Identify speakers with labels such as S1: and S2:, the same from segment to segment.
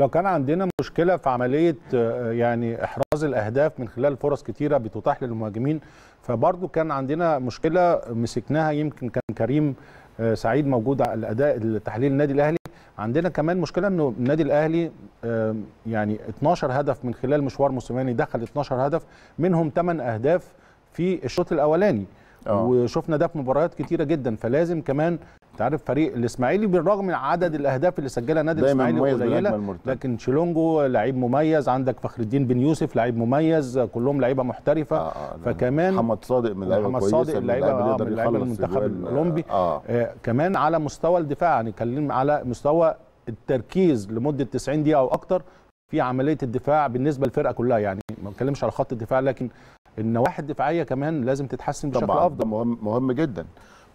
S1: لو كان عندنا مشكلة في عملية آه، يعني إحراز الأهداف من خلال فرص كتيرة بتتاح للمهاجمين فبرضه كان عندنا مشكلة مسكناها يمكن كان كريم آه، سعيد موجود على الأداء التحليل النادي الأهلي عندنا كمان مشكلة أنه النادي الأهلي آه، يعني 12 هدف من خلال مشوار موسيماني دخل 12 هدف منهم 8 أهداف في الشوط الأولاني أوه. وشفنا ده في مباريات كتيرة جدا فلازم كمان انت عارف فريق الاسماعيلي بالرغم من عدد الاهداف اللي سجلها نادي الاسماعيلي قليله لكن شيلونجو لعيب مميز عندك فخر الدين بن يوسف لعيب مميز كلهم لعيبه محترفه آه آه, آه، فكمان محمد صادق من لعيبه محمد صادق اللعيبة لعيبه آه من المنتخب الاولمبي آه،, آه آه كمان على مستوى الدفاع هنتكلم يعني على مستوى التركيز لمده 90 دقيقه او اكتر في عمليه الدفاع بالنسبه للفرقه كلها يعني ما بتكلمش على خط الدفاع لكن
S2: النواحي الدفاعيه كمان لازم تتحسن بشكل افضل طبعا مهم جدا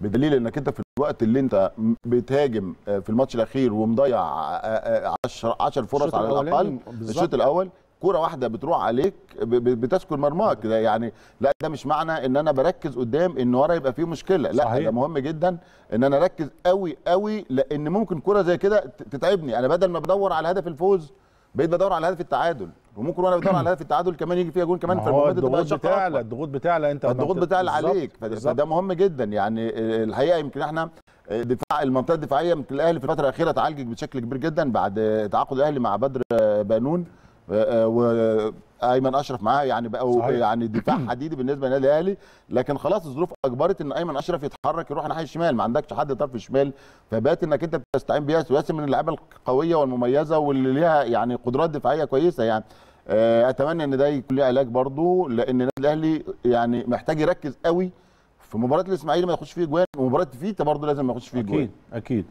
S2: بدليل انك انت في الوقت اللي انت بتهاجم آه، في الماتش الاخير ومضيع 10 آه، 10 آه، فرص على الاقل الشوط الاول كرة واحدة بتروح عليك بتسكن مرماك ده يعني لا ده مش معنى ان انا بركز قدام ان ورا يبقى فيه مشكلة لا صحيح. ده مهم جدا ان انا اركز قوي قوي لان ممكن كرة زي كده تتعبني انا بدل ما بدور على هدف الفوز بقيت بدور على هدف التعادل وممكن وانا بدور على هدف التعادل كمان يجي فيها جون كمان فالمهم الضغوط بتعلى الضغوط بتعلى انت الضغوط بتعلى عليك فده مهم جدا يعني الحقيقه يمكن احنا دفاع المنطقه الدفاعيه يمكن الاهلي في الفتره الاخيره تعالج بشكل كبير جدا بعد تعاقد الاهلي مع بدر آه، بانون آه، آه، وايمن اشرف معاه يعني بقوا يعني دفاع حديدي بالنسبه للنادي الاهلي لكن خلاص الظروف اجبرت ان ايمن اشرف يتحرك يروح ناحيه الشمال ما عندكش حد طرف الشمال فبات انك انت بتستعين بياس وياسم من اللعيبه القويه والمميزه واللي ليها يعني قدرات دفاعيه كويسه يعني آه، اتمنى ان ده يكون له علاج برضه لان النادي الاهلي يعني محتاج يركز قوي في مباراه الاسماعيلي ما يخش فيه جوان ومباراه فيتا برضه لازم ما يخش فيه جوان اكيد
S1: اكيد